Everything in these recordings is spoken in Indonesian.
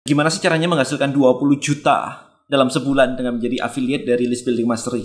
Gimana sih caranya menghasilkan 20 juta dalam sebulan dengan menjadi affiliate dari List Building Mastery?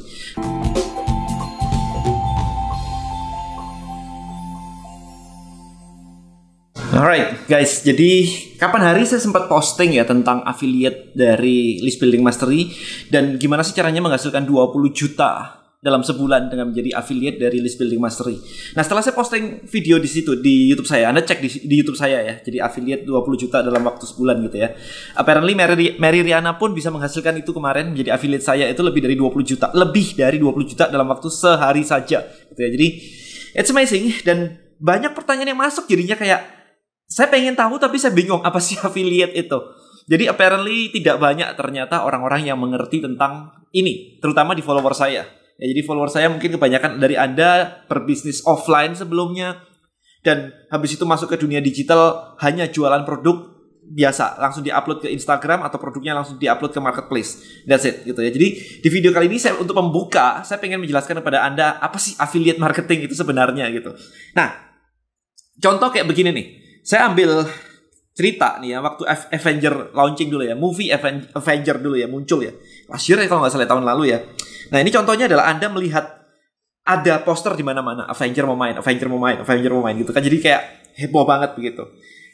Alright guys, jadi kapan hari saya sempat posting ya tentang affiliate dari List Building Mastery dan gimana sih caranya menghasilkan 20 juta dalam sebulan dengan menjadi affiliate dari list building mastery. Nah, setelah saya posting video di situ di YouTube saya, Anda cek di, di YouTube saya ya. Jadi affiliate 20 juta dalam waktu sebulan gitu ya. Apparently Mary, Mary Riana pun bisa menghasilkan itu kemarin menjadi affiliate saya itu lebih dari 20 juta, lebih dari 20 juta dalam waktu sehari saja gitu ya. Jadi it's amazing dan banyak pertanyaan yang masuk jadinya kayak saya pengen tahu tapi saya bingung apa sih affiliate itu. Jadi apparently tidak banyak ternyata orang-orang yang mengerti tentang ini, terutama di follower saya Ya, jadi follower saya mungkin kebanyakan dari Anda berbisnis offline sebelumnya dan habis itu masuk ke dunia digital hanya jualan produk biasa langsung di upload ke Instagram atau produknya langsung di upload ke marketplace. That's it gitu ya. Jadi di video kali ini saya untuk membuka saya pengen menjelaskan kepada Anda apa sih affiliate marketing itu sebenarnya gitu. Nah, contoh kayak begini nih. Saya ambil cerita nih ya waktu Avenger launching dulu ya movie Avenger dulu ya muncul ya last ya, kalau nggak salah tahun lalu ya Nah ini contohnya adalah Anda melihat ada poster di mana-mana Avenger mau main, Avenger mau main, Avenger mau main gitu kan. Jadi kayak heboh banget begitu.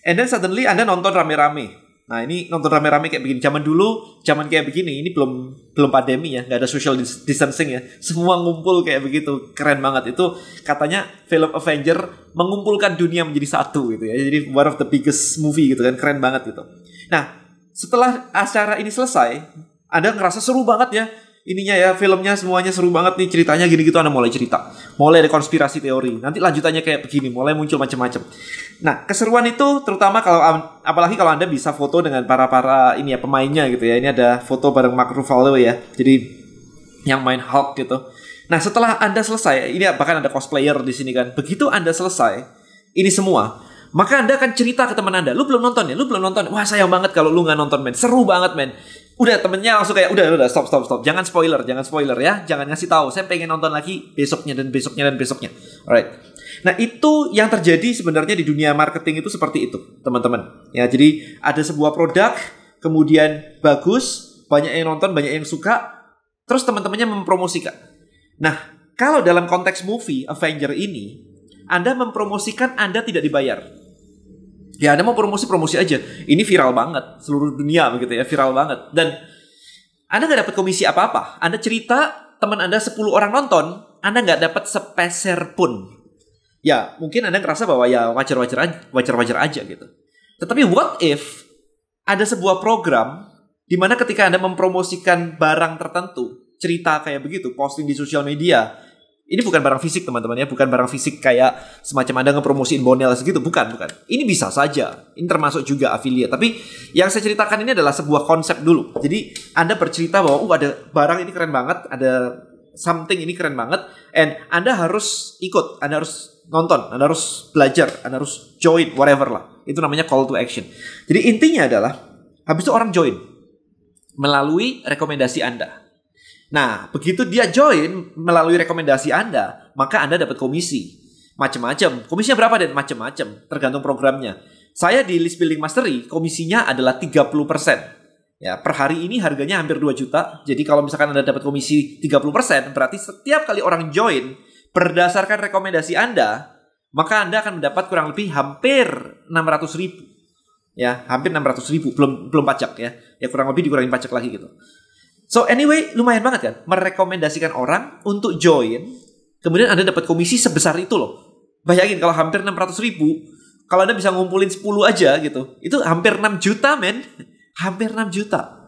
And then suddenly Anda nonton rame-rame. Nah ini nonton rame-rame kayak begini. Zaman dulu, zaman kayak begini, ini belum belum pandemi ya, nggak ada social distancing ya. Semua ngumpul kayak begitu, keren banget. Itu katanya film Avenger mengumpulkan dunia menjadi satu gitu ya. Jadi one of the biggest movie gitu kan, keren banget gitu. Nah setelah acara ini selesai, Anda ngerasa seru banget ya ininya ya filmnya semuanya seru banget nih ceritanya gini gitu anda mulai cerita mulai ada konspirasi teori nanti lanjutannya kayak begini mulai muncul macam-macam nah keseruan itu terutama kalau apalagi kalau anda bisa foto dengan para para ini ya pemainnya gitu ya ini ada foto bareng Mark Ruffalo ya jadi yang main Hulk gitu nah setelah anda selesai ini ya, bahkan ada cosplayer di sini kan begitu anda selesai ini semua maka Anda akan cerita ke teman Anda, lu belum nonton ya, lu belum nonton. Wah sayang banget kalau lu nggak nonton men, seru banget men. Udah temennya langsung kayak, udah udah stop stop stop, jangan spoiler, jangan spoiler ya, jangan ngasih tahu. Saya pengen nonton lagi besoknya dan besoknya dan besoknya. Alright. Nah itu yang terjadi sebenarnya di dunia marketing itu seperti itu teman-teman. Ya jadi ada sebuah produk kemudian bagus, banyak yang nonton, banyak yang suka, terus teman-temannya mempromosikan. Nah kalau dalam konteks movie Avenger ini, Anda mempromosikan Anda tidak dibayar ya Anda mau promosi-promosi aja. Ini viral banget seluruh dunia begitu ya, viral banget. Dan Anda nggak dapat komisi apa-apa. Anda cerita teman Anda 10 orang nonton, Anda nggak dapat sepeser pun. Ya, mungkin Anda ngerasa bahwa ya wajar-wajar aja, wajar-wajar aja gitu. Tetapi what if ada sebuah program di mana ketika Anda mempromosikan barang tertentu, cerita kayak begitu, posting di sosial media, ini bukan barang fisik teman-teman ya, bukan barang fisik kayak semacam Anda ngepromosiin bonel segitu, bukan, bukan. Ini bisa saja, ini termasuk juga affiliate. Tapi yang saya ceritakan ini adalah sebuah konsep dulu. Jadi Anda bercerita bahwa, uh ada barang ini keren banget, ada something ini keren banget, and Anda harus ikut, Anda harus nonton, Anda harus belajar, Anda harus join, whatever lah. Itu namanya call to action. Jadi intinya adalah, habis itu orang join melalui rekomendasi Anda Nah, begitu dia join melalui rekomendasi Anda, maka Anda dapat komisi. Macam-macam. Komisinya berapa dan macam-macam, tergantung programnya. Saya di list building mastery, komisinya adalah 30%. Ya, per hari ini harganya hampir 2 juta. Jadi kalau misalkan Anda dapat komisi 30%, berarti setiap kali orang join berdasarkan rekomendasi Anda, maka Anda akan mendapat kurang lebih hampir 600 ribu. Ya, hampir 600 ribu, belum belum pajak ya. Ya kurang lebih dikurangin pajak lagi gitu. So anyway, lumayan banget kan merekomendasikan orang untuk join. Kemudian Anda dapat komisi sebesar itu loh. Bayangin kalau hampir 600 ribu, kalau Anda bisa ngumpulin 10 aja gitu. Itu hampir 6 juta men. hampir 6 juta.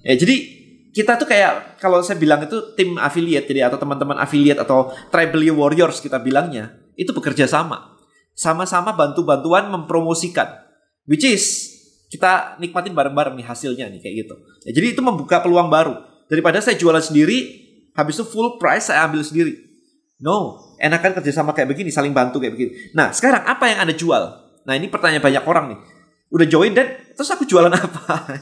Ya jadi kita tuh kayak kalau saya bilang itu tim affiliate jadi atau teman-teman affiliate atau tribal warriors kita bilangnya itu bekerja sama. Sama-sama bantu-bantuan mempromosikan. Which is kita nikmatin bareng-bareng nih hasilnya nih kayak gitu. Ya, jadi itu membuka peluang baru. Daripada saya jualan sendiri, habis itu full price saya ambil sendiri. No, enakan kerjasama kayak begini, saling bantu kayak begini. Nah, sekarang apa yang Anda jual? Nah, ini pertanyaan banyak orang nih. Udah join dan terus aku jualan apa? Oke,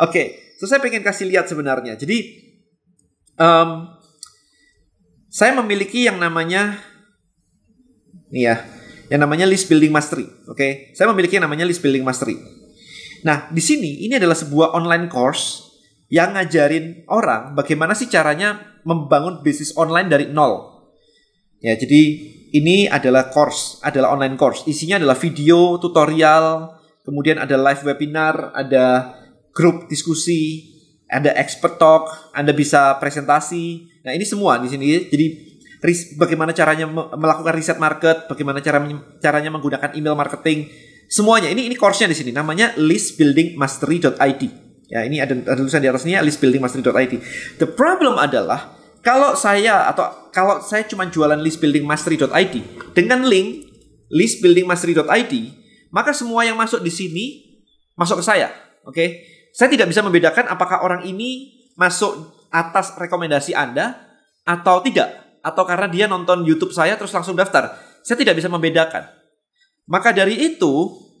okay. so saya pengen kasih lihat sebenarnya. Jadi, um, saya memiliki yang namanya, nih ya, yang namanya list building mastery. Oke, okay? saya memiliki yang namanya list building mastery. Nah, di sini ini adalah sebuah online course yang ngajarin orang bagaimana sih caranya membangun bisnis online dari nol. Ya, jadi ini adalah course, adalah online course. Isinya adalah video, tutorial, kemudian ada live webinar, ada grup diskusi, ada expert talk, Anda bisa presentasi. Nah, ini semua di sini. Jadi bagaimana caranya melakukan riset market, bagaimana cara caranya menggunakan email marketing, Semuanya ini ini course-nya di sini namanya listbuildingmastery.id. Ya, ini ada, tulisan di atasnya listbuildingmastery.id. The problem adalah kalau saya atau kalau saya cuma jualan listbuildingmastery.id dengan link listbuildingmastery.id, maka semua yang masuk di sini masuk ke saya. Oke. Okay? Saya tidak bisa membedakan apakah orang ini masuk atas rekomendasi Anda atau tidak atau karena dia nonton YouTube saya terus langsung daftar. Saya tidak bisa membedakan. Maka dari itu,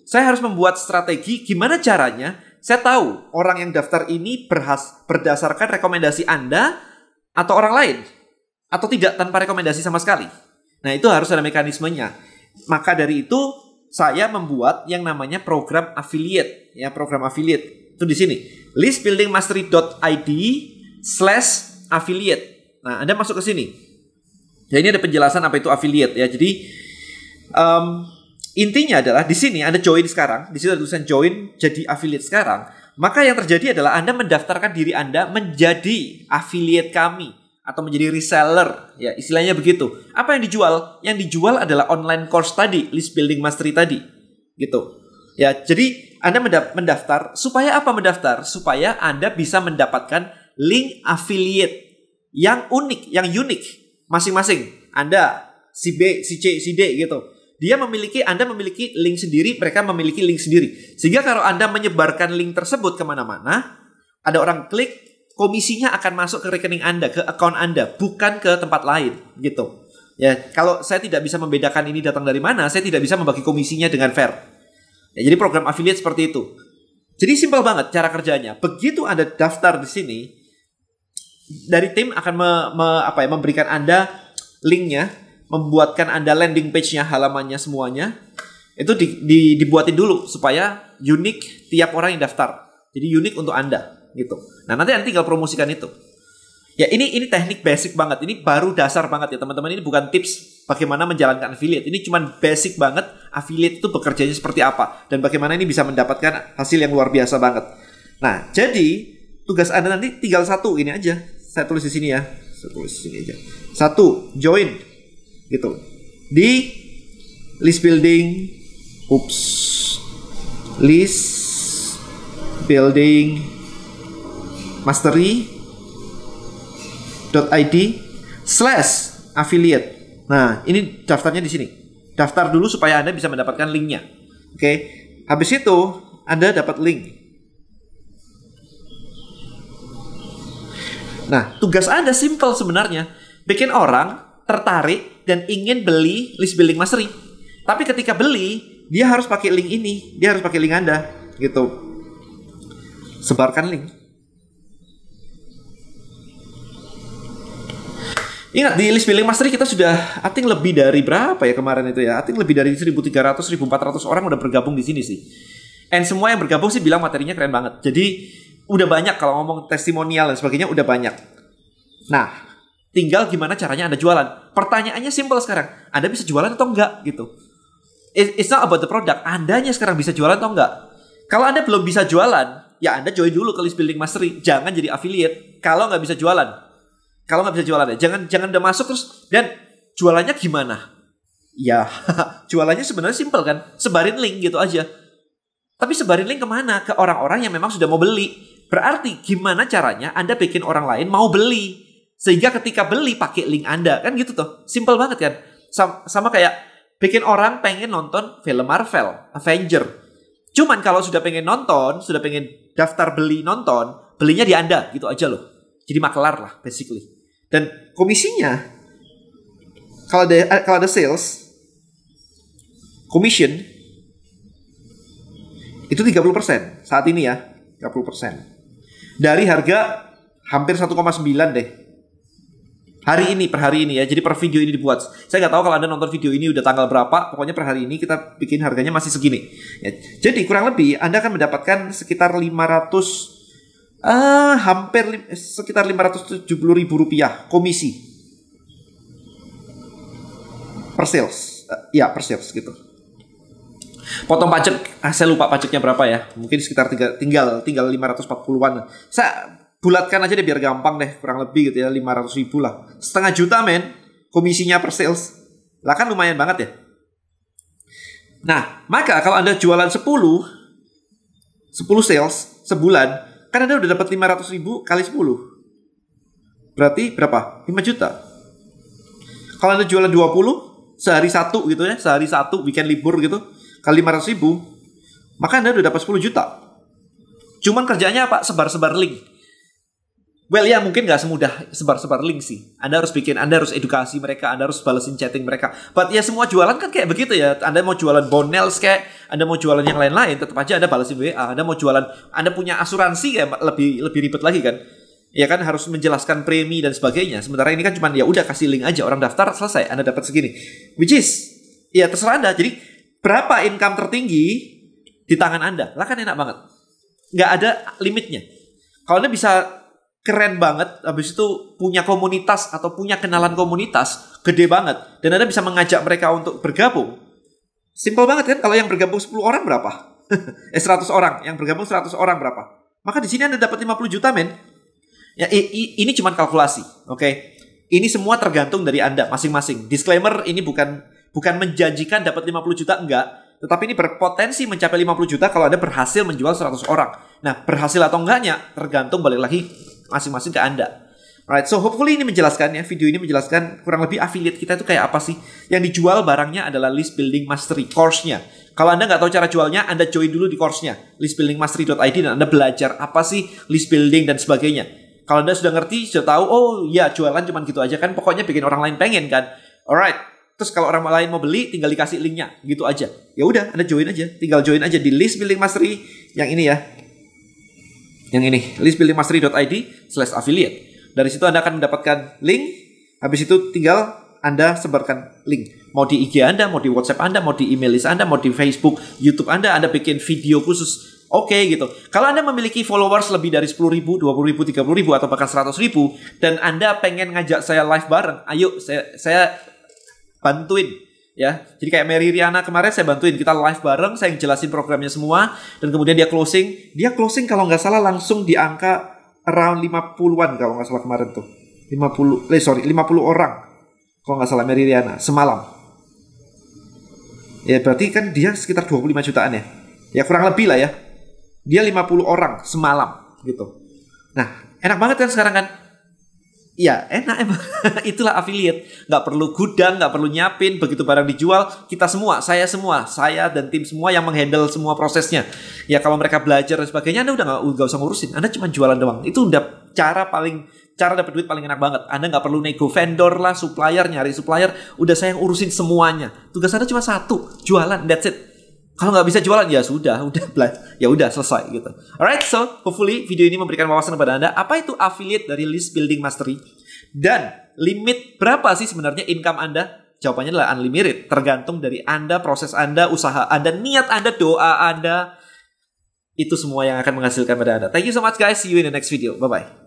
saya harus membuat strategi gimana caranya saya tahu orang yang daftar ini berhas berdasarkan rekomendasi Anda atau orang lain atau tidak tanpa rekomendasi sama sekali. Nah, itu harus ada mekanismenya. Maka dari itu saya membuat yang namanya program affiliate ya program affiliate itu di sini listbuildingmastery.id slash affiliate nah anda masuk ke sini ya ini ada penjelasan apa itu affiliate ya jadi um, intinya adalah di sini Anda join sekarang, di situ ada tulisan join jadi affiliate sekarang, maka yang terjadi adalah Anda mendaftarkan diri Anda menjadi affiliate kami atau menjadi reseller, ya istilahnya begitu. Apa yang dijual? Yang dijual adalah online course tadi, list building mastery tadi. Gitu. Ya, jadi Anda mendaftar supaya apa mendaftar? Supaya Anda bisa mendapatkan link affiliate yang unik, yang unik masing-masing. Anda si B, si C, si D gitu dia memiliki Anda memiliki link sendiri, mereka memiliki link sendiri. Sehingga kalau Anda menyebarkan link tersebut kemana-mana, ada orang klik, komisinya akan masuk ke rekening Anda, ke account Anda, bukan ke tempat lain, gitu. Ya, kalau saya tidak bisa membedakan ini datang dari mana, saya tidak bisa membagi komisinya dengan fair. Ya, jadi program affiliate seperti itu. Jadi simpel banget cara kerjanya. Begitu Anda daftar di sini, dari tim akan me, me, apa ya, memberikan Anda linknya membuatkan Anda landing page-nya, halamannya semuanya, itu di, di, dibuatin dulu supaya unik tiap orang yang daftar. Jadi unik untuk Anda gitu. Nah, nanti Anda tinggal promosikan itu. Ya, ini ini teknik basic banget. Ini baru dasar banget ya, teman-teman. Ini bukan tips bagaimana menjalankan affiliate. Ini cuman basic banget affiliate itu bekerjanya seperti apa dan bagaimana ini bisa mendapatkan hasil yang luar biasa banget. Nah, jadi tugas Anda nanti tinggal satu ini aja. Saya tulis di sini ya. Saya tulis di sini aja. Satu, join gitu di list building oops list building mastery .id slash affiliate nah ini daftarnya di sini daftar dulu supaya anda bisa mendapatkan linknya oke okay. habis itu anda dapat link nah tugas anda simple sebenarnya bikin orang tertarik dan ingin beli list building mastery. Tapi ketika beli, dia harus pakai link ini, dia harus pakai link Anda gitu. Sebarkan link. Ingat di list building mastery kita sudah ating lebih dari berapa ya kemarin itu ya? ating lebih dari 1300 1400 orang udah bergabung di sini sih. And semua yang bergabung sih bilang materinya keren banget. Jadi udah banyak kalau ngomong testimonial dan sebagainya udah banyak. Nah, Tinggal gimana caranya Anda jualan. Pertanyaannya simpel sekarang. Anda bisa jualan atau enggak gitu. It's not about the product. Andanya sekarang bisa jualan atau enggak. Kalau Anda belum bisa jualan, ya Anda join dulu ke list building mastery. Jangan jadi affiliate kalau nggak bisa jualan. Kalau nggak bisa jualan ya. Jangan jangan udah masuk terus dan jualannya gimana? Ya, jualannya sebenarnya simpel kan. Sebarin link gitu aja. Tapi sebarin link kemana? Ke orang-orang yang memang sudah mau beli. Berarti gimana caranya Anda bikin orang lain mau beli. Sehingga ketika beli pakai link Anda, kan gitu tuh. Simple banget kan? Sama, sama kayak bikin orang pengen nonton film Marvel, Avenger. Cuman kalau sudah pengen nonton, sudah pengen daftar beli nonton, belinya di Anda gitu aja loh. Jadi makelar lah basically. Dan komisinya kalau ada eh, kalau ada sales commission itu 30% saat ini ya 30% dari harga hampir 1,9 deh Hari ini, per hari ini ya. Jadi per video ini dibuat. Saya nggak tahu kalau Anda nonton video ini udah tanggal berapa. Pokoknya per hari ini kita bikin harganya masih segini. Ya. Jadi kurang lebih Anda akan mendapatkan sekitar 500 Ah, eh, hampir eh, sekitar 570 ribu rupiah komisi per sales. Uh, ya, per sales gitu. Potong pajak, ah, saya lupa pajaknya berapa ya. Mungkin sekitar tiga, tinggal tinggal 540-an. Saya bulatkan aja deh biar gampang deh kurang lebih gitu ya 500 ribu lah setengah juta men komisinya per sales lah kan lumayan banget ya nah maka kalau anda jualan 10 10 sales sebulan kan anda udah dapat 500 ribu kali 10 berarti berapa 5 juta kalau anda jualan 20 sehari satu gitu ya sehari satu weekend libur gitu kali 500 ribu maka anda udah dapat 10 juta cuman kerjanya apa sebar-sebar link Well ya mungkin gak semudah sebar-sebar link sih. Anda harus bikin, Anda harus edukasi mereka, Anda harus balesin chatting mereka. But ya semua jualan kan kayak begitu ya. Anda mau jualan bonels kayak, Anda mau jualan yang lain-lain, tetap aja Anda balesin WA. Anda mau jualan, Anda punya asuransi ya lebih lebih ribet lagi kan. Ya kan harus menjelaskan premi dan sebagainya. Sementara ini kan cuma ya udah kasih link aja orang daftar selesai Anda dapat segini. Which is ya terserah Anda. Jadi berapa income tertinggi di tangan Anda? Lah kan enak banget. Nggak ada limitnya. Kalau Anda bisa keren banget. Habis itu punya komunitas atau punya kenalan komunitas gede banget dan Anda bisa mengajak mereka untuk bergabung. simple banget kan kalau yang bergabung 10 orang berapa? eh 100 orang, yang bergabung 100 orang berapa? Maka di sini Anda dapat 50 juta men. Ya ini cuma kalkulasi, oke. Okay? Ini semua tergantung dari Anda masing-masing. Disclaimer ini bukan bukan menjanjikan dapat 50 juta enggak, tetapi ini berpotensi mencapai 50 juta kalau Anda berhasil menjual 100 orang. Nah, berhasil atau enggaknya tergantung balik lagi masing-masing ke Anda. Alright, so hopefully ini menjelaskan ya, video ini menjelaskan kurang lebih affiliate kita itu kayak apa sih. Yang dijual barangnya adalah list building mastery, course-nya. Kalau Anda nggak tahu cara jualnya, Anda join dulu di course-nya, listbuildingmastery.id dan Anda belajar apa sih list building dan sebagainya. Kalau Anda sudah ngerti, sudah tahu, oh ya jualan cuman gitu aja kan, pokoknya bikin orang lain pengen kan. Alright, terus kalau orang lain mau beli, tinggal dikasih link-nya, gitu aja. Ya udah, Anda join aja, tinggal join aja di list building mastery yang ini ya, yang ini listbuildingmastery.id slash affiliate dari situ anda akan mendapatkan link habis itu tinggal anda sebarkan link mau di IG anda mau di WhatsApp anda mau di email list anda mau di Facebook YouTube anda anda bikin video khusus Oke okay, gitu. Kalau Anda memiliki followers lebih dari 10 ribu, 20 ribu, 30 ribu, atau bahkan 100 ribu, dan Anda pengen ngajak saya live bareng, ayo saya, saya bantuin ya. Jadi kayak Mary Riana kemarin saya bantuin kita live bareng, saya yang jelasin programnya semua dan kemudian dia closing, dia closing kalau nggak salah langsung di angka around 50-an kalau nggak salah kemarin tuh. 50 eh sorry 50 orang kalau nggak salah Mary Riana semalam. Ya berarti kan dia sekitar 25 jutaan ya. Ya kurang lebih lah ya. Dia 50 orang semalam gitu. Nah, enak banget kan sekarang kan? Iya enak emang Itulah affiliate Nggak perlu gudang Nggak perlu nyapin Begitu barang dijual Kita semua Saya semua Saya dan tim semua Yang menghandle semua prosesnya Ya kalau mereka belajar dan sebagainya Anda udah nggak, nggak usah ngurusin Anda cuma jualan doang Itu udah cara paling Cara dapat duit paling enak banget Anda nggak perlu nego vendor lah Supplier Nyari supplier Udah saya yang urusin semuanya Tugas Anda cuma satu Jualan That's it kalau nggak bisa jualan ya sudah, udah ya udah selesai gitu. Alright, so hopefully video ini memberikan wawasan kepada Anda apa itu affiliate dari list building mastery dan limit berapa sih sebenarnya income Anda? Jawabannya adalah unlimited, tergantung dari Anda, proses Anda, usaha Anda, niat Anda, doa Anda. Itu semua yang akan menghasilkan pada Anda. Thank you so much guys, see you in the next video. Bye bye.